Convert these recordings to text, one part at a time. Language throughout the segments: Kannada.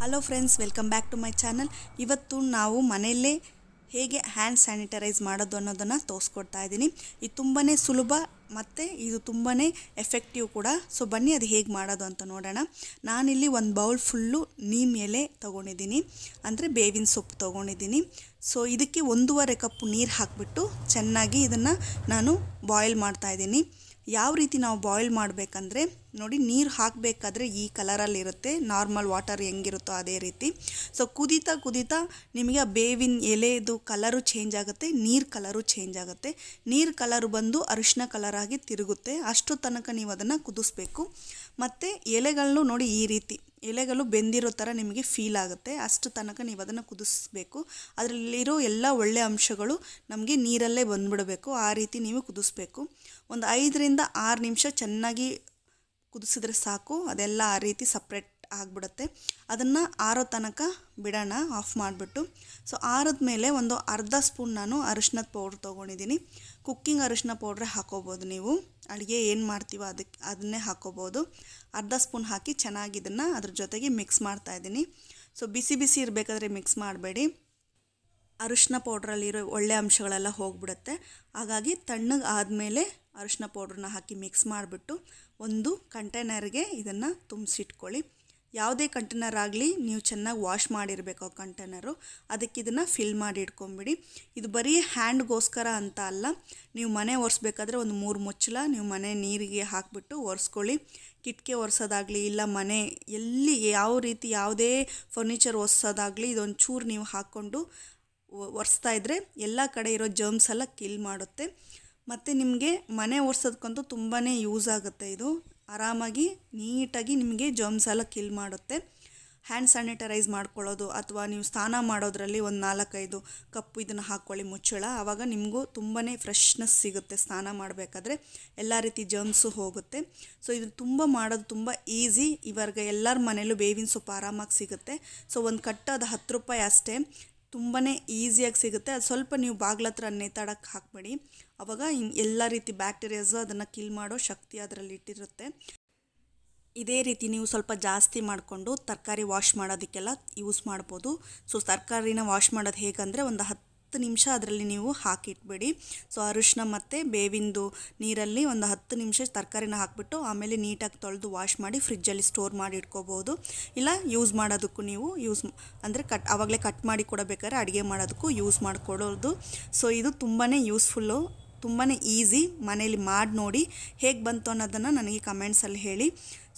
hello friends welcome back to my channel ಇವತ್ತು ನಾವು ಮನೆಯಲ್ಲೇ ಹೇಗೆ ಹ್ಯಾಂಡ್ ಸ್ಯಾನಿಟೈಸ್ ಮಾಡೋದು ಅನ್ನೋದನ್ನು ತೋರಿಸ್ಕೊಡ್ತಾ ಇದ್ದೀನಿ ಇದು ತುಂಬಾ ಸುಲಭ ಮತ್ತು ಇದು ತುಂಬಾ ಎಫೆಕ್ಟಿವ್ ಕೂಡ ಸೊ ಬನ್ನಿ ಅದು ಹೇಗೆ ಮಾಡೋದು ಅಂತ ನೋಡೋಣ ನಾನಿಲ್ಲಿ ಒಂದು ಬೌಲ್ ಫುಲ್ಲು ನೀಮ್ ಎಲೆ ತೊಗೊಂಡಿದ್ದೀನಿ ಅಂದರೆ ಬೇವಿನ ಸೊಪ್ಪು ತೊಗೊಂಡಿದ್ದೀನಿ ಸೊ ಇದಕ್ಕೆ ಒಂದೂವರೆ ಕಪ್ ನೀರು ಹಾಕಿಬಿಟ್ಟು ಚೆನ್ನಾಗಿ ಇದನ್ನು ನಾನು ಬಾಯ್ಲ್ ಇದ್ದೀನಿ ಯಾವ ರೀತಿ ನಾವು ಬಾಯ್ಲ್ ಮಾಡಬೇಕಂದ್ರೆ ನೋಡಿ ನೀರು ಹಾಕಬೇಕಾದ್ರೆ ಈ ಕಲರಲ್ಲಿರುತ್ತೆ ನಾರ್ಮಲ್ ವಾಟರ್ ಹೆಂಗಿರುತ್ತೋ ಅದೇ ರೀತಿ ಸೊ ಕುದೀತಾ ಕುದೀತಾ ನಿಮಗೆ ಆ ಬೇವಿನ ಎಲೆದು ಕಲರು ಚೇಂಜ್ ಆಗುತ್ತೆ ನೀರು ಕಲರು ಚೇಂಜ್ ಆಗುತ್ತೆ ನೀರು ಕಲರು ಬಂದು ಅರಿಶಿನ ಕಲರಾಗಿ ತಿರುಗುತ್ತೆ ಅಷ್ಟು ತನಕ ನೀವು ಅದನ್ನು ಕುದಿಸ್ಬೇಕು ಮತ್ತು ಎಲೆಗಳನ್ನು ನೋಡಿ ಈ ರೀತಿ ಎಲೆಗಳು ಬೆಂದಿರೋ ಥರ ನಿಮಗೆ ಫೀಲ್ ಆಗುತ್ತೆ ಅಷ್ಟು ತನಕ ನೀವು ಅದನ್ನು ಕುದಿಸ್ಬೇಕು ಅದರಲ್ಲಿರೋ ಎಲ್ಲ ಒಳ್ಳೆಯ ಅಂಶಗಳು ನಮಗೆ ನೀರಲ್ಲೇ ಬಂದ್ಬಿಡಬೇಕು ಆ ರೀತಿ ನೀವು ಕುದಿಸ್ಬೇಕು ಒಂದು ಐದರಿಂದ ಆರು ನಿಮಿಷ ಚೆನ್ನಾಗಿ ಕುದಿಸಿದ್ರೆ ಸಾಕು ಅದೆಲ್ಲ ಆ ರೀತಿ ಸಪ್ರೇಟ್ ಆಗಿಬಿಡುತ್ತೆ ಅದನ್ನು ಆರೋ ತನಕ ಬಿಡೋಣ ಆಫ್ ಮಾಡಿಬಿಟ್ಟು ಸೊ ಆರದ ಮೇಲೆ ಒಂದು ಅರ್ಧ ಸ್ಪೂನ್ ನಾನು ಅರಿಶಿನದ ಪೌಡ್ರ್ ತೊಗೊಂಡಿದ್ದೀನಿ ಕುಕ್ಕಿಂಗ್ ಅರಿಶಿನ ಪೌಡ್ರೇ ಹಾಕೋಬೋದು ನೀವು ಅಡುಗೆ ಏನು ಮಾಡ್ತೀವೋ ಅದಕ್ಕೆ ಅದನ್ನೇ ಹಾಕೋಬೋದು ಅರ್ಧ ಸ್ಪೂನ್ ಹಾಕಿ ಚೆನ್ನಾಗಿ ಇದನ್ನು ಅದ್ರ ಜೊತೆಗೆ ಮಿಕ್ಸ್ ಮಾಡ್ತಾಯಿದ್ದೀನಿ ಸೊ ಬಿಸಿ ಬಿಸಿ ಇರಬೇಕಾದ್ರೆ ಮಿಕ್ಸ್ ಮಾಡಬೇಡಿ ಅರಿಶಿನ ಪೌಡ್ರಲ್ಲಿರೋ ಒಳ್ಳೆ ಅಂಶಗಳೆಲ್ಲ ಹೋಗ್ಬಿಡುತ್ತೆ ಹಾಗಾಗಿ ತಣ್ಣಗೆ ಆದಮೇಲೆ ಅರಿಶಿನ ಪೌಡ್ರನ್ನ ಹಾಕಿ ಮಿಕ್ಸ್ ಮಾಡಿಬಿಟ್ಟು ಒಂದು ಕಂಟೈನರ್ಗೆ ಇದನ್ನು ತುಂಬಿಸಿಟ್ಕೊಳ್ಳಿ ಯಾವುದೇ ಕಂಟೈನರ್ ಆಗಲಿ ನೀವು ಚೆನ್ನಾಗಿ ವಾಶ್ ಮಾಡಿರಬೇಕು ಆ ಕಂಟೈನರು ಅದಕ್ಕೆ ಇದನ್ನು ಫಿಲ್ ಮಾಡಿ ಇಟ್ಕೊಂಬಿಡಿ ಇದು ಬರೀ ಹ್ಯಾಂಡ್ಗೋಸ್ಕರ ಅಂತ ಅಲ್ಲ ನೀವು ಮನೆ ಒರೆಸ್ಬೇಕಾದ್ರೆ ಒಂದು ಮೂರು ಮುಚ್ಚಲ ನೀವು ಮನೆ ನೀರಿಗೆ ಹಾಕ್ಬಿಟ್ಟು ಒರೆಸ್ಕೊಳ್ಳಿ ಕಿಟಕಿ ಒರೆಸೋದಾಗಲಿ ಇಲ್ಲ ಮನೆ ಎಲ್ಲಿ ಯಾವ ರೀತಿ ಯಾವುದೇ ಫರ್ನಿಚರ್ ಒರೆಸೋದಾಗಲಿ ಇದೊಂದು ಚೂರು ನೀವು ಹಾಕ್ಕೊಂಡು ಒರೆಸ್ತಾ ಇದ್ದರೆ ಎಲ್ಲ ಕಡೆ ಇರೋ ಜರ್ಮ್ಸ್ ಎಲ್ಲ ಕಿಲ್ ಮಾಡುತ್ತೆ ಮತ್ತು ನಿಮಗೆ ಮನೆ ಒರೆಸೋದಕ್ಕಂತೂ ತುಂಬಾ ಯೂಸ್ ಆಗುತ್ತೆ ಇದು ಆರಾಮಾಗಿ ನೀಟಾಗಿ ನಿಮಗೆ ಜರ್ಮ್ಸ್ ಎಲ್ಲ ಕಿಲ್ ಮಾಡುತ್ತೆ ಹ್ಯಾಂಡ್ ಸ್ಯಾನಿಟರೈಸ್ ಮಾಡ್ಕೊಳ್ಳೋದು ಅಥವಾ ನೀವು ಸ್ನಾನ ಮಾಡೋದ್ರಲ್ಲಿ ಒಂದು ನಾಲ್ಕೈದು ಕಪ್ಪು ಇದನ್ನು ಹಾಕ್ಕೊಳ್ಳಿ ಮುಚ್ಚಳ ಆವಾಗ ನಿಮಗೂ ತುಂಬಾ ಫ್ರೆಶ್ನೆಸ್ ಸಿಗುತ್ತೆ ಸ್ನಾನ ಮಾಡಬೇಕಾದ್ರೆ ಎಲ್ಲ ರೀತಿ ಜರ್ಮ್ಸು ಹೋಗುತ್ತೆ ಸೊ ಇದು ತುಂಬ ಮಾಡೋದು ತುಂಬ ಈಸಿ ಇವಾಗ ಎಲ್ಲರ ಮನೇಲೂ ಬೇವಿನ ಸೊಪ್ಪು ಆರಾಮಾಗಿ ಸಿಗುತ್ತೆ ಸೊ ಒಂದು ಕಟ್ಟಾದ ಹತ್ತು ರೂಪಾಯಿ ಅಷ್ಟೇ ತುಂಬಾ ಈಸಿಯಾಗಿ ಸಿಗುತ್ತೆ ಅದು ಸ್ವಲ್ಪ ನೀವು ಬಾಗ್ಲತ್ರ ನೇತಾಡೋಕ್ಕೆ ಹಾಕಬೇಡಿ ಆವಾಗ ಎಲ್ಲ ರೀತಿ ಬ್ಯಾಕ್ಟೀರಿಯಾಸು ಅದನ್ನು ಕಿಲ್ ಮಾಡೋ ಶಕ್ತಿ ಅದರಲ್ಲಿ ಇಟ್ಟಿರುತ್ತೆ ಇದೇ ರೀತಿ ನೀವು ಸ್ವಲ್ಪ ಜಾಸ್ತಿ ಮಾಡಿಕೊಂಡು ತರಕಾರಿ ವಾಶ್ ಮಾಡೋದಕ್ಕೆಲ್ಲ ಯೂಸ್ ಮಾಡ್ಬೋದು ಸೊ ತರಕಾರಿನ ವಾಶ್ ಮಾಡೋದು ಹೇಗಂದರೆ ಒಂದು ಹತ್ತು ಹತ್ತು ನಿಮಿಷ ಅದರಲ್ಲಿ ನೀವು ಹಾಕಿಟ್ಬಿಡಿ ಸೊ ಅರಿಶಿನ ಮತ್ತು ಬೇವಿಂದು ನೀರಲ್ಲಿ ಒಂದು ಹತ್ತು ನಿಮಿಷ ತರಕಾರಿನ ಹಾಕಿಬಿಟ್ಟು ಆಮೇಲೆ ನೀಟಾಗಿ ತೊಳೆದು ವಾಶ್ ಮಾಡಿ ಫ್ರಿಜ್ಜಲ್ಲಿ ಸ್ಟೋರ್ ಮಾಡಿ ಇಟ್ಕೋಬೋದು ಇಲ್ಲ ಯೂಸ್ ಮಾಡೋದಕ್ಕೂ ನೀವು ಯೂಸ್ ಅಂದರೆ ಕಟ್ ಆವಾಗಲೇ ಕಟ್ ಮಾಡಿ ಕೊಡಬೇಕಾದ್ರೆ ಅಡುಗೆ ಮಾಡೋದಕ್ಕೂ ಯೂಸ್ ಮಾಡಿಕೊಡೋದು ಸೊ ಇದು ತುಂಬಾ ಯೂಸ್ಫುಲ್ಲು ತುಂಬಾ ಈಸಿ ಮನೇಲಿ ಮಾಡಿ ನೋಡಿ ಹೇಗೆ ಬಂತು ಅನ್ನೋದನ್ನು ನನಗೆ ಕಮೆಂಟ್ಸಲ್ಲಿ ಹೇಳಿ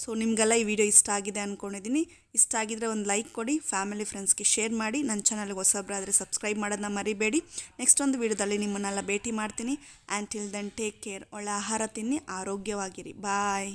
ಸೊ ನಿಮಗೆಲ್ಲ ಈ ವಿಡಿಯೋ ಇಷ್ಟ ಆಗಿದೆ ಅಂದ್ಕೊಂಡಿದ್ದೀನಿ ಇಷ್ಟ ಆಗಿದ್ದರೆ ಒಂದು ಲೈಕ್ ಕೊಡಿ ಫ್ಯಾಮಿಲಿ ಫ್ರೆಂಡ್ಸ್ಗೆ ಶೇರ್ ಮಾಡಿ ನನ್ನ ಚಾನಲ್ಗೆ ಹೊಸಬ್ರಾದರೆ ಸಬ್ಸ್ಕ್ರೈಬ್ ಮಾಡೋದನ್ನ ಮರಿಬೇಡಿ ನೆಕ್ಸ್ಟ್ ಒಂದು ವಿಡಿಯೋದಲ್ಲಿ ನಿಮ್ಮನ್ನೆಲ್ಲ ಭೇಟಿ ಮಾಡ್ತೀನಿ and till then take care ಒಳ್ಳೆ ಆಹಾರ ತಿನ್ನಿ ಆರೋಗ್ಯವಾಗಿರಿ ಬಾಯ್